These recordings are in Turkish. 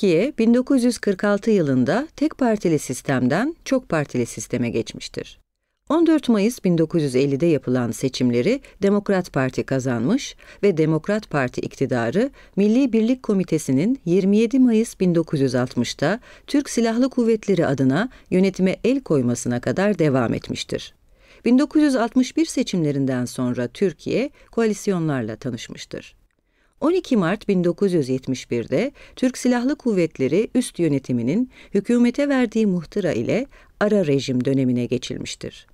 Türkiye 1946 yılında tek partili sistemden çok partili sisteme geçmiştir. 14 Mayıs 1950'de yapılan seçimleri Demokrat Parti kazanmış ve Demokrat Parti iktidarı Milli Birlik Komitesi'nin 27 Mayıs 1960'ta Türk Silahlı Kuvvetleri adına yönetime el koymasına kadar devam etmiştir. 1961 seçimlerinden sonra Türkiye koalisyonlarla tanışmıştır. 12 Mart 1971'de Türk Silahlı Kuvvetleri üst yönetiminin hükümete verdiği muhtıra ile ara rejim dönemine geçilmiştir.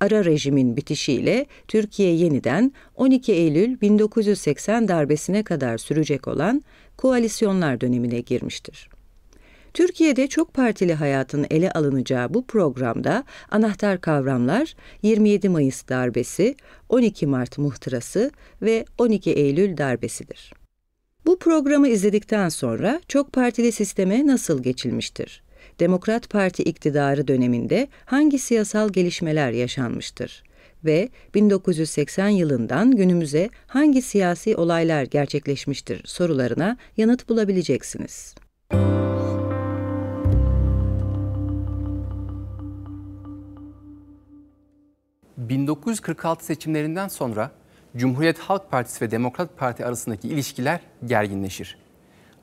Ara rejimin bitişiyle Türkiye yeniden 12 Eylül 1980 darbesine kadar sürecek olan koalisyonlar dönemine girmiştir. Türkiye'de çok partili hayatın ele alınacağı bu programda anahtar kavramlar 27 Mayıs darbesi, 12 Mart muhtırası ve 12 Eylül darbesidir. Bu programı izledikten sonra çok partili sisteme nasıl geçilmiştir? Demokrat Parti iktidarı döneminde hangi siyasal gelişmeler yaşanmıştır? Ve 1980 yılından günümüze hangi siyasi olaylar gerçekleşmiştir sorularına yanıt bulabileceksiniz. Müzik 1946 seçimlerinden sonra Cumhuriyet Halk Partisi ve Demokrat Parti arasındaki ilişkiler gerginleşir.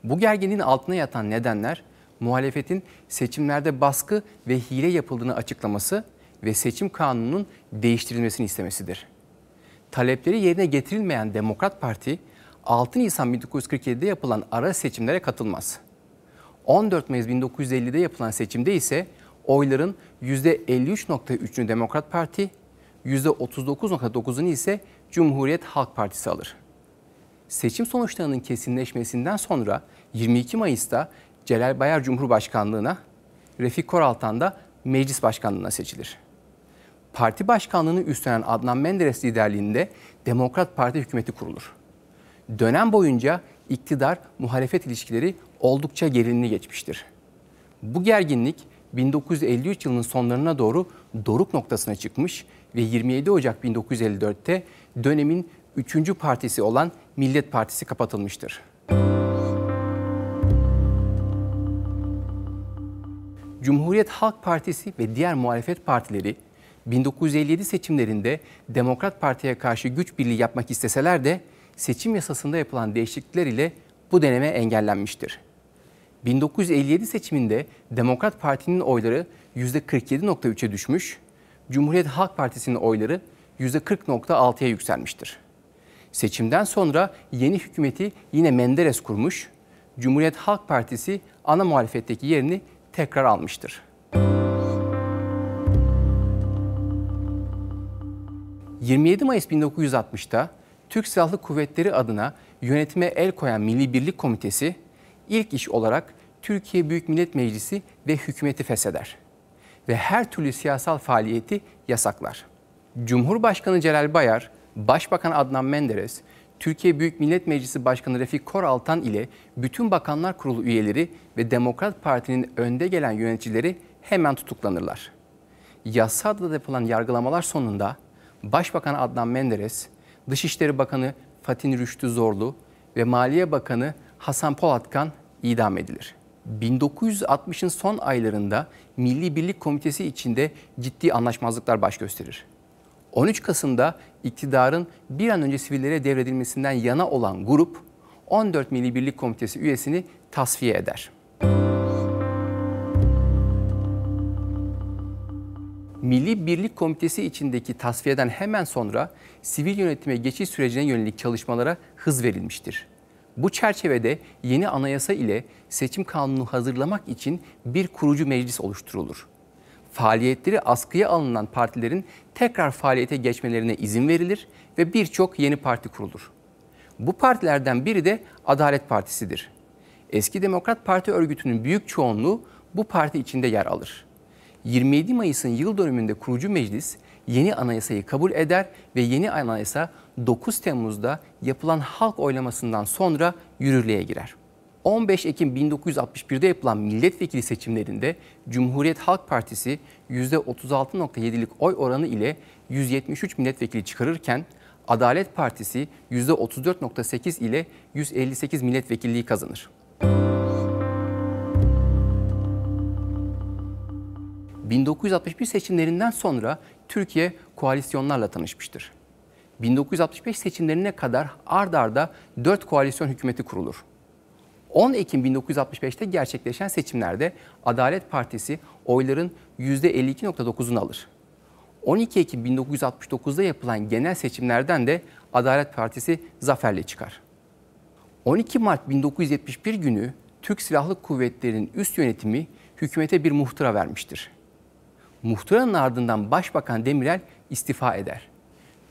Bu gerginliğin altına yatan nedenler muhalefetin seçimlerde baskı ve hile yapıldığını açıklaması ve seçim kanununun değiştirilmesini istemesidir. Talepleri yerine getirilmeyen Demokrat Parti 6 Nisan 1947'de yapılan ara seçimlere katılmaz. 14 Mayıs 1950'de yapılan seçimde ise oyların %53.3'ünü Demokrat Parti, %39.9'unu ise Cumhuriyet Halk Partisi alır. Seçim sonuçlarının kesinleşmesinden sonra 22 Mayıs'ta Celal Bayar Cumhurbaşkanlığına, Refik Koraltan da meclis başkanlığına seçilir. Parti başkanlığını üstlenen Adnan Menderes liderliğinde Demokrat Parti hükümeti kurulur. Dönem boyunca iktidar muhalefet ilişkileri oldukça gerilimli geçmiştir. Bu gerginlik 1953 yılının sonlarına doğru doruk noktasına çıkmış ve 27 Ocak 1954'te dönemin 3. partisi olan Millet Partisi kapatılmıştır. Cumhuriyet Halk Partisi ve diğer muhalefet partileri 1957 seçimlerinde Demokrat Parti'ye karşı güç birliği yapmak isteseler de seçim yasasında yapılan değişiklikler ile bu deneme engellenmiştir. 1957 seçiminde Demokrat Parti'nin oyları %47.3'e düşmüş, Cumhuriyet Halk Partisi'nin oyları %40.6'ya yükselmiştir. Seçimden sonra yeni hükümeti yine Menderes kurmuş, Cumhuriyet Halk Partisi ana muhalefetteki yerini tekrar almıştır. Müzik 27 Mayıs 1960'ta Türk Silahlı Kuvvetleri adına yönetime el koyan Milli Birlik Komitesi ilk iş olarak Türkiye Büyük Millet Meclisi ve hükümeti fesheder ve her türlü siyasal faaliyeti yasaklar. Cumhurbaşkanı Celal Bayar, Başbakan Adnan Menderes, Türkiye Büyük Millet Meclisi Başkanı Refik Koraltan ile bütün Bakanlar Kurulu üyeleri ve Demokrat Parti'nin önde gelen yöneticileri hemen tutuklanırlar. Yasa yapılan yargılamalar sonunda Başbakan Adnan Menderes, Dışişleri Bakanı Fatin Rüştü Zorlu ve Maliye Bakanı Hasan Polatkan idam edilir. 1960'ın son aylarında Milli Birlik Komitesi içinde ciddi anlaşmazlıklar baş gösterir. 13 Kasım'da iktidarın bir an önce sivillere devredilmesinden yana olan grup 14 Milli Birlik Komitesi üyesini tasfiye eder. Milli Birlik Komitesi içindeki tasfiyeden hemen sonra sivil yönetime geçiş sürecine yönelik çalışmalara hız verilmiştir. Bu çerçevede yeni anayasa ile seçim kanunu hazırlamak için bir kurucu meclis oluşturulur. Faaliyetleri askıya alınan partilerin tekrar faaliyete geçmelerine izin verilir ve birçok yeni parti kurulur. Bu partilerden biri de Adalet Partisi'dir. Eski Demokrat Parti örgütünün büyük çoğunluğu bu parti içinde yer alır. 27 Mayıs'ın yıl dönümünde kurucu meclis yeni anayasayı kabul eder ve yeni anayasa 9 Temmuz'da yapılan halk oylamasından sonra yürürlüğe girer. 15 Ekim 1961'de yapılan milletvekili seçimlerinde Cumhuriyet Halk Partisi %36.7'lik oy oranı ile 173 milletvekili çıkarırken Adalet Partisi %34.8 ile 158 milletvekilliği kazanır. 1961 seçimlerinden sonra Türkiye koalisyonlarla tanışmıştır. 1965 seçimlerine kadar ard arda 4 koalisyon hükümeti kurulur. 10 Ekim 1965'te gerçekleşen seçimlerde Adalet Partisi oyların %52.9'unu alır. 12 Ekim 1969'da yapılan genel seçimlerden de Adalet Partisi zaferle çıkar. 12 Mart 1971 günü Türk Silahlı Kuvvetleri'nin üst yönetimi hükümete bir muhtıra vermiştir. Muhtıranın ardından Başbakan Demirel istifa eder.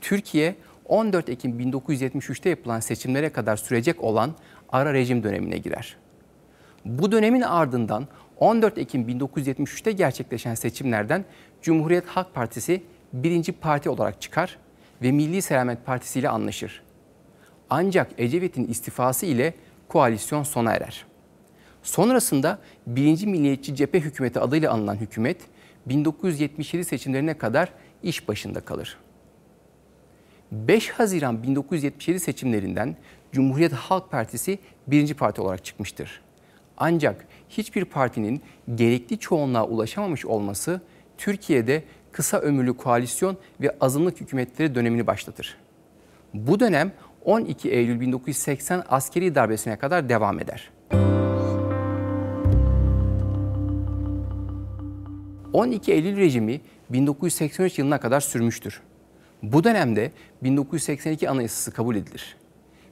Türkiye 14 Ekim 1973'te yapılan seçimlere kadar sürecek olan ara rejim dönemine girer. Bu dönemin ardından 14 Ekim 1973'te gerçekleşen seçimlerden Cumhuriyet Halk Partisi birinci parti olarak çıkar ve Milli Selamet Partisi ile anlaşır. Ancak Ecevit'in istifası ile koalisyon sona erer. Sonrasında 1. Milliyetçi Cephe Hükümeti adıyla anılan hükümet 1977 seçimlerine kadar iş başında kalır. 5 Haziran 1977 seçimlerinden Cumhuriyet Halk Partisi birinci parti olarak çıkmıştır. Ancak hiçbir partinin gerekli çoğunluğa ulaşamamış olması Türkiye'de kısa ömürlü koalisyon ve azınlık hükümetleri dönemini başlatır. Bu dönem 12 Eylül 1980 askeri darbesine kadar devam eder. 12 Eylül rejimi 1983 yılına kadar sürmüştür. Bu dönemde 1982 Anayasası kabul edilir.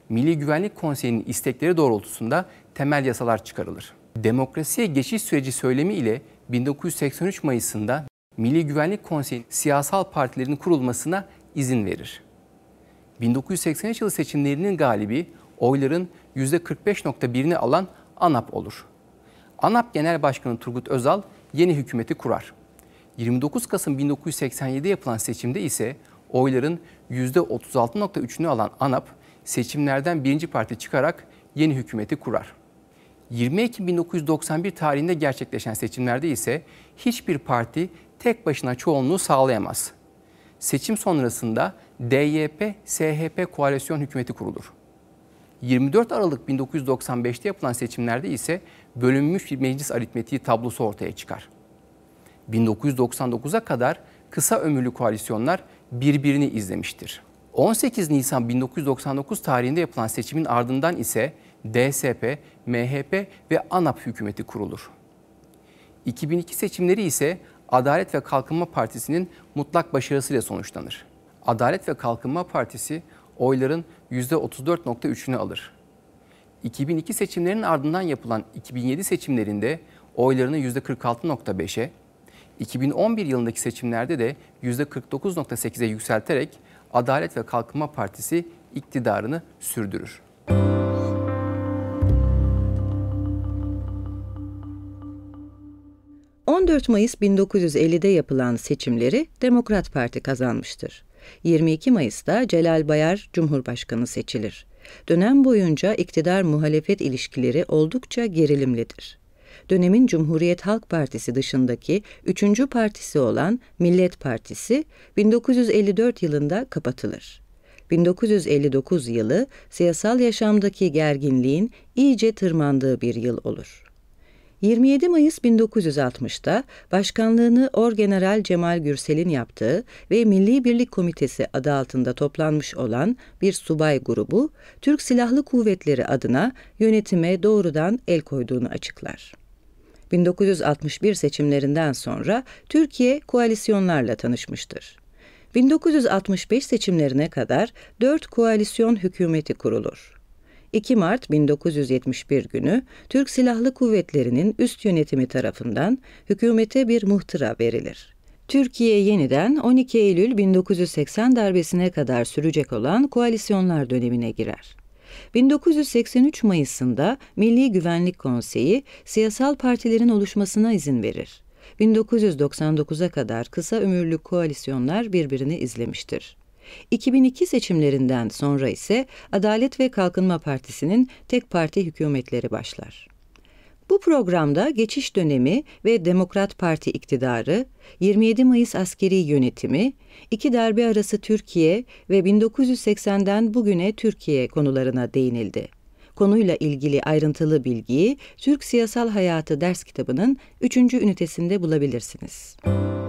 Milli Güvenlik Konseyi'nin istekleri doğrultusunda temel yasalar çıkarılır. Demokrasiye geçiş süreci söylemi ile 1983 Mayıs'ında Milli Güvenlik Konseyi siyasal partilerin kurulmasına izin verir. 1983 yılı seçimlerinin galibi oyların %45.1'ini alan ANAP olur. ANAP Genel Başkanı Turgut Özal yeni hükümeti kurar. 29 Kasım 1987 yapılan seçimde ise oyların %36.3'ünü alan ANAP seçimlerden birinci parti çıkarak yeni hükümeti kurar. 20 Ekim 1991 tarihinde gerçekleşen seçimlerde ise hiçbir parti tek başına çoğunluğu sağlayamaz. Seçim sonrasında DYP-SHP koalisyon hükümeti kurulur. 24 Aralık 1995'te yapılan seçimlerde ise bölünmüş bir meclis aritmetiği tablosu ortaya çıkar. 1999'a kadar kısa ömürlü koalisyonlar birbirini izlemiştir. 18 Nisan 1999 tarihinde yapılan seçimin ardından ise DSP, MHP ve ANAP hükümeti kurulur. 2002 seçimleri ise Adalet ve Kalkınma Partisi'nin mutlak başarısıyla sonuçlanır. Adalet ve Kalkınma Partisi oyların %34.3'ünü alır. 2002 seçimlerinin ardından yapılan 2007 seçimlerinde oylarını %46.5'e, 2011 yılındaki seçimlerde de %49.8'e yükselterek Adalet ve Kalkınma Partisi iktidarını sürdürür. ...14 Mayıs 1950'de yapılan seçimleri Demokrat Parti kazanmıştır. 22 Mayıs'ta Celal Bayar Cumhurbaşkanı seçilir. Dönem boyunca iktidar muhalefet ilişkileri oldukça gerilimlidir dönemin Cumhuriyet Halk Partisi dışındaki üçüncü partisi olan Millet Partisi 1954 yılında kapatılır. 1959 yılı siyasal yaşamdaki gerginliğin iyice tırmandığı bir yıl olur. 27 Mayıs 1960'da başkanlığını Orgeneral Cemal Gürsel'in yaptığı ve Milli Birlik Komitesi adı altında toplanmış olan bir subay grubu Türk Silahlı Kuvvetleri adına yönetime doğrudan el koyduğunu açıklar. 1961 seçimlerinden sonra Türkiye koalisyonlarla tanışmıştır. 1965 seçimlerine kadar 4 koalisyon hükümeti kurulur. 2 Mart 1971 günü Türk Silahlı Kuvvetleri'nin üst yönetimi tarafından hükümete bir muhtıra verilir. Türkiye yeniden 12 Eylül 1980 darbesine kadar sürecek olan koalisyonlar dönemine girer. 1983 Mayıs'ında Milli Güvenlik Konseyi siyasal partilerin oluşmasına izin verir. 1999'a kadar kısa ömürlü koalisyonlar birbirini izlemiştir. 2002 seçimlerinden sonra ise Adalet ve Kalkınma Partisi'nin tek parti hükümetleri başlar. Bu programda geçiş dönemi ve Demokrat Parti iktidarı, 27 Mayıs askeri yönetimi, iki darbe arası Türkiye ve 1980'den bugüne Türkiye konularına değinildi. Konuyla ilgili ayrıntılı bilgiyi Türk Siyasal Hayatı ders kitabının 3. ünitesinde bulabilirsiniz. Müzik